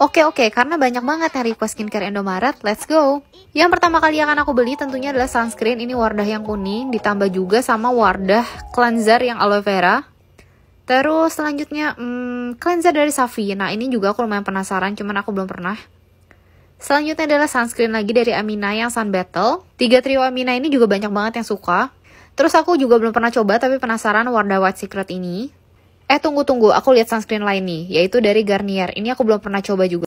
Oke oke, karena banyak banget yang request skincare Indomaret, let's go! Yang pertama kali yang akan aku beli tentunya adalah sunscreen, ini Wardah yang kuning, ditambah juga sama Wardah cleanser yang aloe vera. Terus selanjutnya, hmm, cleanser dari Safi, nah ini juga aku lumayan penasaran, cuman aku belum pernah. Selanjutnya adalah sunscreen lagi dari Amina yang Sun Battle. Tiga trio Amina ini juga banyak banget yang suka. Terus aku juga belum pernah coba tapi penasaran Wardah White Secret ini. Eh tunggu tunggu, aku lihat sunscreen lain nih, yaitu dari Garnier. Ini aku belum pernah coba juga.